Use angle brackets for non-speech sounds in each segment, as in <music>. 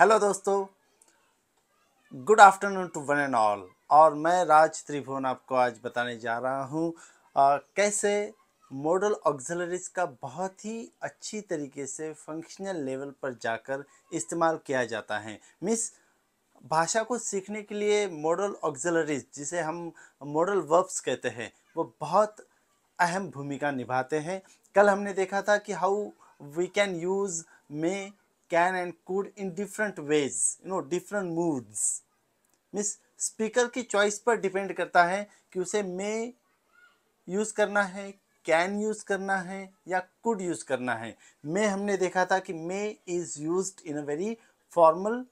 Hello दोस्तों good afternoon to one and all और मैं राज त्रिभुवन आपको आज बताने जा रहा हूँ कैसे मॉडल ऑक्सिलरीज का बहुत ही अच्छी तरीके से फंक्शनल लेवल पर जाकर इस्तेमाल किया जाता है मिस भाषा को सीखने के लिए मॉडल ऑक्सिलरीज जिसे हम मॉडल वर्ब्स कहते हैं वो बहुत अहम भूमिका निभाते हैं कल हमने देखा था कि how we can use may can and could in different ways you know different moods means speaker की चॉइस पर डिपेंड करता है कि उसे मे यूज़ करना है कैन यूज़ करना है या कुड यूज़ करना है मे हमने देखा था कि may is used in a very formal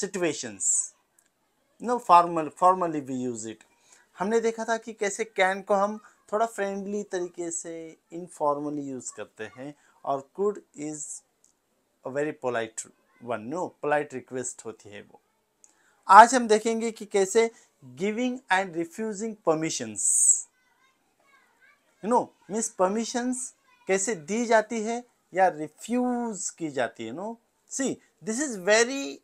situations no formal formally we use it हमने देखा था कि कैसे कैन को हम थोड़ा फ्रेंडली तरीके से इनफॉर्मली यूज़ करते हैं और could is very polite one no polite request होती है वो आज हम देखेंगे कि कैसे giving and refusing permissions you know means permissions कैसे दी जाती है या रिफ्यूज की जाती है no see this is very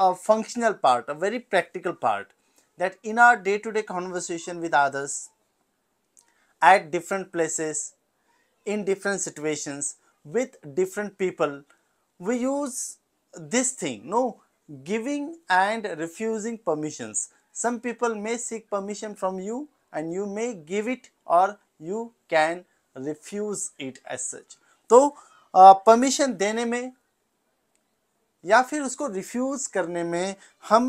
functional part a very practical part that in our day to day conversation with others at different places in different situations with different people we use this thing, no, giving and refusing permissions. Some people may seek permission from you and you may give it or you can refuse it as such. तो permission देने में या फिर उसको refuse करने में हम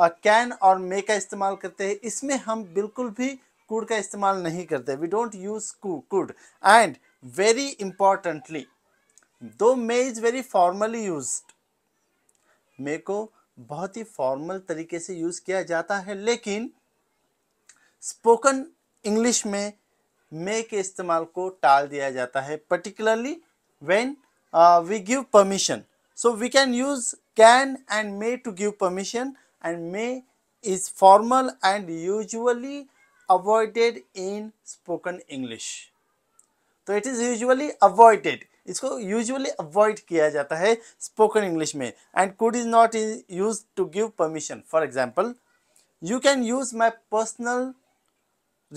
can और मे का इस्तेमाल करते हैं इसमें हम बिल्कुल भी कुड का इस्तेमाल नहीं करते we don't use could and very importantly though may is very formally use may को बहुत ही फॉर्मल तरीके से यूज किया जाता है लेकिन स्पोकन इंग्लिश में मे के इस्तेमाल को टाल दिया जाता है particularly when we give permission so we can use can and may to give permission and may is formal and usually avoided in spoken English so it is usually avoided इसको usually avoid किया जाता है spoken English में and could is not is use to give permission for example you can use my personal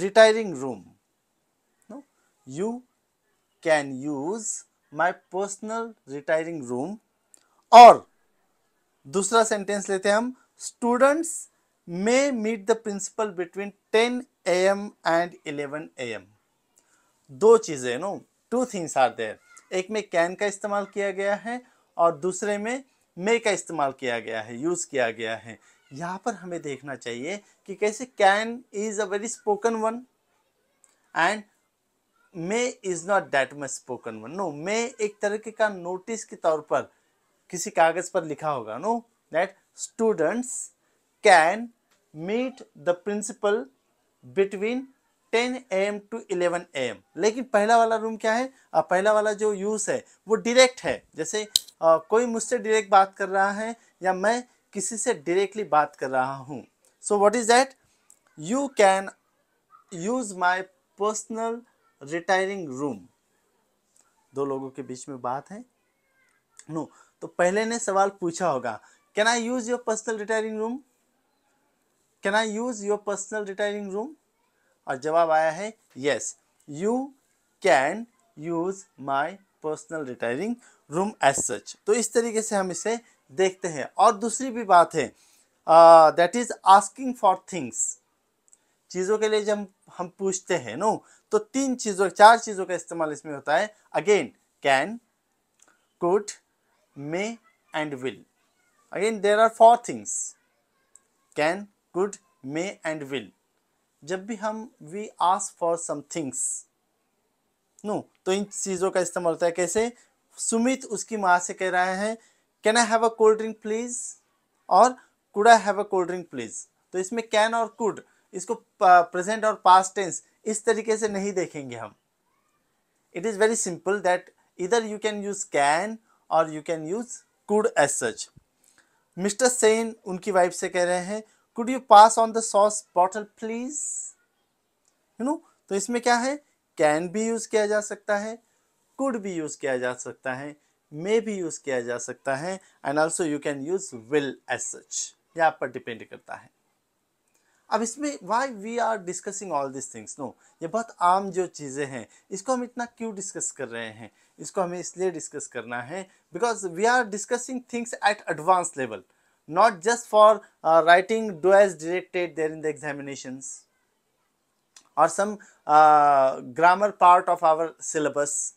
retiring room you can use my personal retiring room और दूसरा sentence लेते हैं हम students may meet the principal between ten A M and eleven A M दो चीजें no two things are there एक में can का इस्तेमाल किया गया है और दूसरे में मे का इस्तेमाल किया गया है यूज़ किया गया है यहाँ पर हमें देखना चाहिए कि कैसे can is a very spoken one and may is not that much spoken one no may एक तरीके का नोटिस के तौर पर किसी कागज़ पर लिखा होगा no that students can meet the principal between ten AM to eleven AM लेकिन पहला वाला रूम क्या है आ, पहला वाला जो यूज़ है वो डिरेक्ट है जैसे आ, कोई मुझसे डिरेक्ट बात कर रहा है या मैं किसी से डिरेक्टली बात कर रहा हूँ so what is that you can use my personal retiring room दो लोगों के बीच में बात है नो no. तो पहले ने सवाल पूछा होगा can I use your personal retiring room can I use your personal retiring room और जवाब आया है yes you can use my personal retiring room as such तो इस तरीके से हम इसे देखते हैं और दूसरी भी बात है that is asking for things चीज़ों के लिए जब हम पूछते हैं नो तो तीन चीज़ों चार चीज़ों का इस्तेमाल इसमें होता है again can could may and will again there are for things can could may and will जब भी हम we ask for some things no तो इन चीज़ों का इस्तेमाल होता है कैसे सुमित उसकी माँ से कह रहे हैं can I have a cold drink please और could I have a cold drink please तो इसमें कैन और कुड इसको प्रेजेंट और पास्ट टेंस इस तरीके से नहीं देखेंगे हम it is very simple that इधर यू कैन यूज़ कैन और you can use could as such mister Sen उनकी वाइफ से कह रहे हैं could you pass on the sauce bottle please you know तो इसमें क्या है कैन भी यूज किया जा सकता है कुड भी यूज किया जा सकता है मे भी यूज किया जा सकता है and also you can use will as such यह आप पर डिपेंड करता है अब इसमें why we are discussing all this things no ये बहुत आम जो चीज़ें हैं इसको हम इतना क्यों डिस्कस कर रहे हैं इसको हमें इसलिए डिस्कस करना है because we are discussing things at advance level not just for uh, writing do as directed there in the examinations or some uh, grammar part of our syllabus.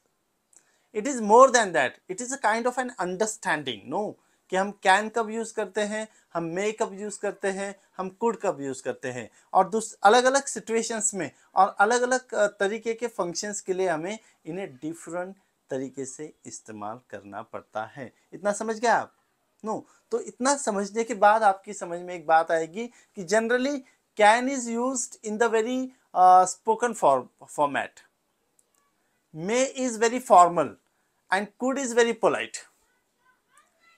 It is more than that. It is a kind of an understanding. No, कि हम can कब use करते हैं हम मे कब use करते हैं हम कुड कब यूज़ करते हैं और दूस अलग अलग सिचुएशंस में और अलग अलग तरीके के फंक्शंस के लिए हमें इन्हें डिफरेंट तरीके से इस्तेमाल करना पड़ता है इतना समझ गया आप नो तो इतना समझने के बाद आपकी समझ में एक बात आएगी कि generally can is use in the very spoken format may is very formal and could is very polite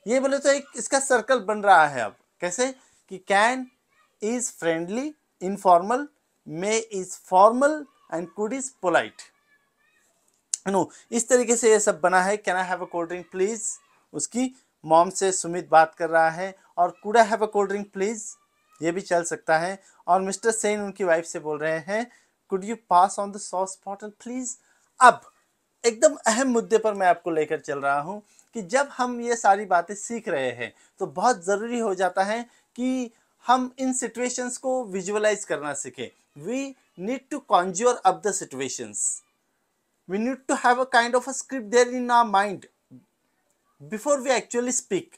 ये बोले तो एक इसका सर्कल बन रहा है अब कैसे कि can is friendly informal may is formal and could is polite no इस तरीके से ये सब बना है can I have a cold drink please उसकी मॉम से सुमित बात कर रहा है और could I have a cold drink please ये भी चल सकता है और मिस्टर सेन उनकी वाइफ से बोल रहे हैं could you pass on the sauce bottle please अब एकदम अहम मुद्दे पर मैं आपको लेकर चल रहा हूँ कि जब हम ये सारी बातें सीख रहे हैं तो बहुत ज़रूरी हो जाता है कि हम इन सिचुएशंस को विजुअलाइज करना सीखें we need to conjure up the situations we need to have a kind of a script there in our mind before we actually speak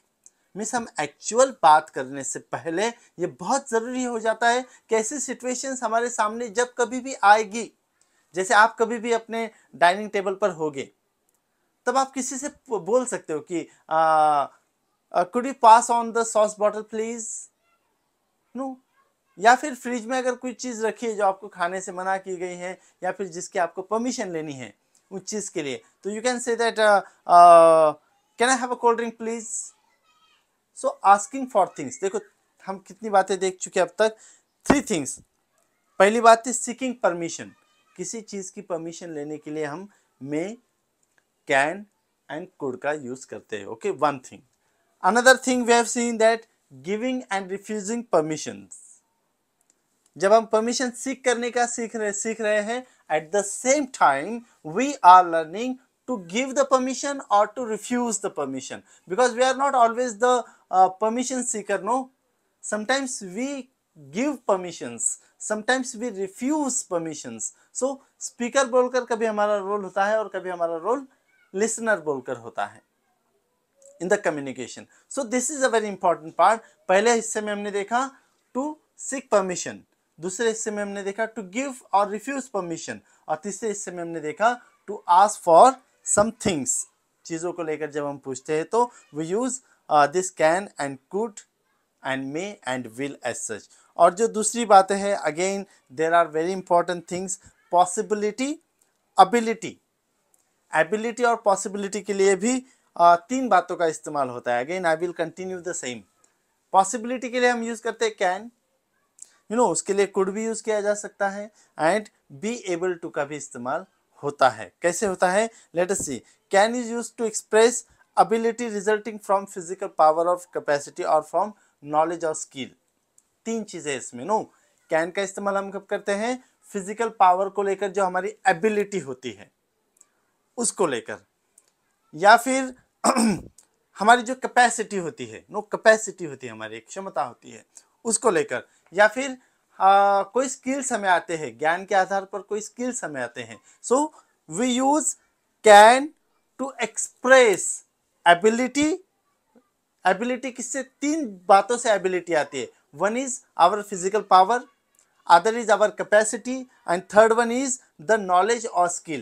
means हम एक्चुअल बात करने से पहले ये बहुत ज़रूरी हो जाता है कि ऐसी सिचुएशंस हमारे सामने जब कभी भी आएगी जैसे आप कभी भी अपने डाइनिंग टेबल पर होगे तब आप किसी से बोल सकते हो कि could you pass on the sauce bottle please no या फिर फ्रिज में अगर कोई चीज़ रखी है जो आपको खाने से मना की गई है या फिर जिसकी आपको परमिशन लेनी है उस चीज़ के लिए तो you can say that can I have a cold drink please so asking for things देखो हम कितनी बातें देख चुके अब तक थ्री थिंग्स पहली बात थी सीकिंग परमिशन किसी चीज़ की परमिशन लेने के लिए हम मे कैन एंड कुड का यूज करते हैं okay one thing another thing we have seen that giving and refusing permission जब हम परमिशन सीख करने का सीख रहे सीख रहे हैं at the same time we are learning to give the permission or to refuse the permission because we are not always the uh, permission seeker no sometimes we give permissions sometimes we refuse permissions so speaker bolkar kabhi hamara role hota hai aur kabhi hamara role listener bolkar hota hai in the communication so this is a very important part pehle hisse mein humne dekha to seek permission dusre hisse mein humne dekha to give or refuse permission aur तीसरे hisse mein humne dekha to ask for some things चीज़ों को लेकर जब हम पूछते हैं तो we use this can and could and may and will as such और जो दूसरी बातें हैं again there are very important things possibility ability ability और पॉसिबिलिटी के लिए भी uh, तीन बातों का इस्तेमाल होता है again I will continue the same possibility के लिए हम यूज़ करते हैं कैन यू नो उसके लिए कुड भी यूज़ किया जा सकता है एंड बी एबल टू का भी इस्तेमाल होता है कैसे होता है let us see can is use to express ability resulting from physical power of capacity और फ्रॉम नॉलेज और स्किल तीन चीज़ें इसमें नो कैन का इस्तेमाल हम कब करते हैं फिजिकल पावर को लेकर जो हमारी एबिलिटी होती है उसको लेकर या फिर <clears throat> हमारी जो कैपेसिटी होती है नो कैपेसिटी होती है हमारी क्षमता होती है उसको लेकर या फिर आ, कोई स्किल्स हमें आते हैं ज्ञान के आधार पर कोई स्किल्स हमें आते हैं so we use can to express ability ability किससे तीन बातों से एबिलिटी आती है one is our physical power other is our capacity and third one is the knowledge और स्किल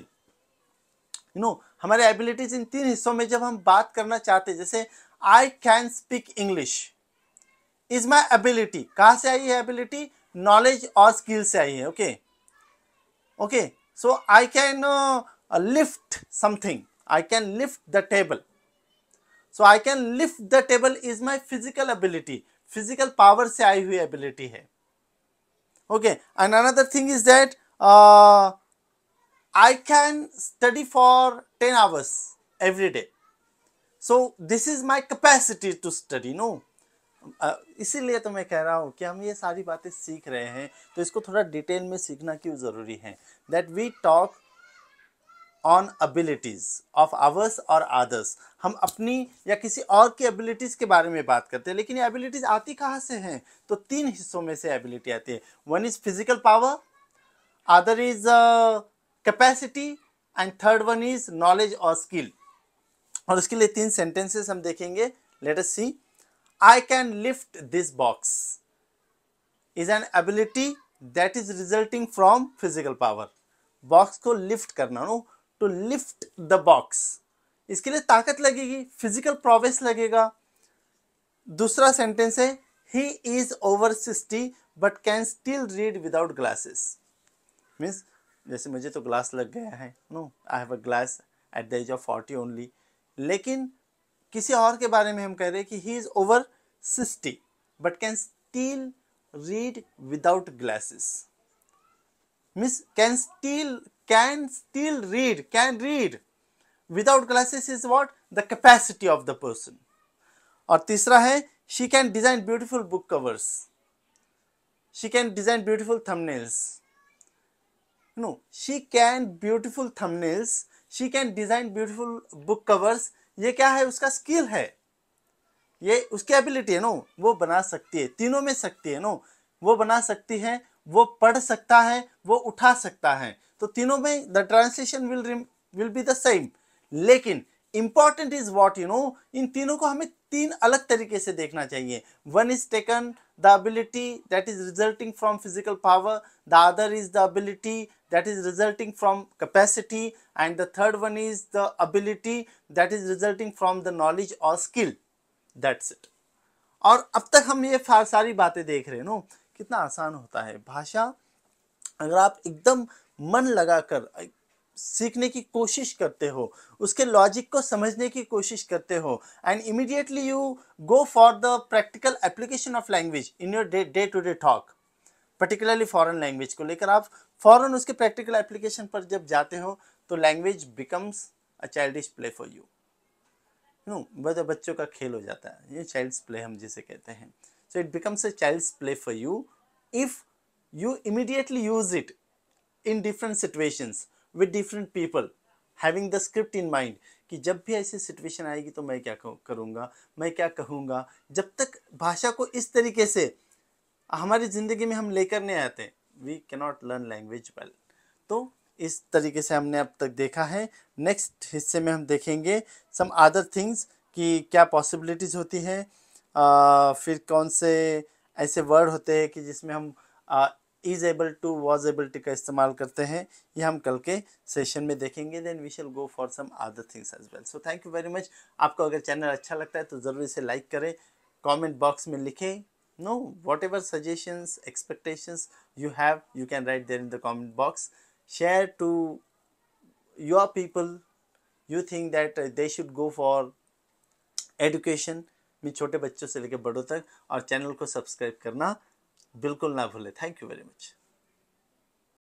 यू नो हमारे एबिलिटीज इन तीन हिस्सों में जब हम बात करना चाहते हैं जैसे I can speak English is my ability कहाँ से आई है एबिलिटी नॉलेज और स्किल से आई है okay okay so I can lift something I can lift the table so I can lift the table is my physical ability physical power से आई हुई एबिलिटी है okay and another thing is that I can study for ten hours every day so this is my capacity to study no इसीलिए तो मैं कह रहा हूँ कि हम ये सारी बातें सीख रहे हैं तो इसको थोड़ा डिटेल में सीखना क्यों ज़रूरी है that we talk on abilities of ours और आदर्स हम अपनी या किसी और की एबिलिटीज़ के बारे में बात करते हैं लेकिन ये एबिलिटीज़ आती कहाँ से हैं तो तीन हिस्सों में से एबिलिटी आती है one is physical power other is capacity and third one is knowledge और स्किल और उसके लिए तीन सेंटेंसेस हम देखेंगे let us see I can lift this box is an ability that is resulting from physical power. Box को lift करना no to lift the box इसके लिए ताकत लगेगी फिजिकल प्रोवेस लगेगा दूसरा सेंटेंस है he is over sixty but can still read without glasses means जैसे मुझे तो ग्लास लग गया है no I have a glass at the age of forty only लेकिन किसी और के बारे में हम कह रहे हैं कि he is over sixty but can still read without glasses miss can still can still read can read without glasses is what the capacity of the person और तीसरा है she can design beautiful book covers she can design beautiful thumbnails no she can beautiful thumbnails she can design beautiful book covers ये क्या है उसका skill है ये उसकी एबिलिटी है नो वो बना सकती है तीनों में सकती है नो वो बना सकती है वो पढ़ सकता है वो उठा सकता है तो तीनों में the translation will will be the same लेकिन important is what you know इन तीनों को हमें तीन अलग तरीके से देखना चाहिए one is taken the ability that is resulting from physical power the other is the ability that is resulting from capacity and the third one is the ability that is resulting from the knowledge or skill that's it और अब तक हम ये सारी बातें देख रहे हैं नो कितना आसान होता है भाषा अगर आप एकदम मन लगाकर सीखने की कोशिश करते हो उसके लॉजिक को समझने की कोशिश करते हो and immediately you go for the practical application of language in your day day to day talk particularly foreign language को लेकर आप फॉरेन उसके प्रैक्टिकल एप्लीकेशन पर जब जाते हो तो language becomes a child is play for you no बस बच्चों का खेल हो जाता है ये चाइल्ड्स प्ले हम जिसे कहते हैं so it becomes a child's play for you if you immediately use it in different situations with different people having the script in mind कि जब भी ऐसी सिचुएशन आएगी तो मैं क्या करूँगा मैं क्या कहूँगा जब तक भाषा को इस तरीके से हमारी ज़िंदगी में हम लेकर नहीं आते we cannot learn language well तो इस तरीके से हमने अब तक देखा है नेक्स्ट हिस्से में हम देखेंगे सम अदर थिंग्स कि क्या पॉसिबिलिटीज़ होती है आ, फिर कौन से ऐसे वर्ड होते हैं कि जिसमें हम is able to was able to का इस्तेमाल करते हैं ये हम कल के सेशन में देखेंगे then we shall go for some other things as well so thank you very much आपको अगर चैनल अच्छा लगता है तो ज़रूर इसे लाइक करें कमेंट बॉक्स में लिखें no whatever suggestions expectations you have you can write there in the comment box share to your people you think that they should go for education में छोटे बच्चों से लेकर बड़ों तक और चैनल को सब्सक्राइब करना बिल्कुल ना भूलें थैंक यू वेरी मच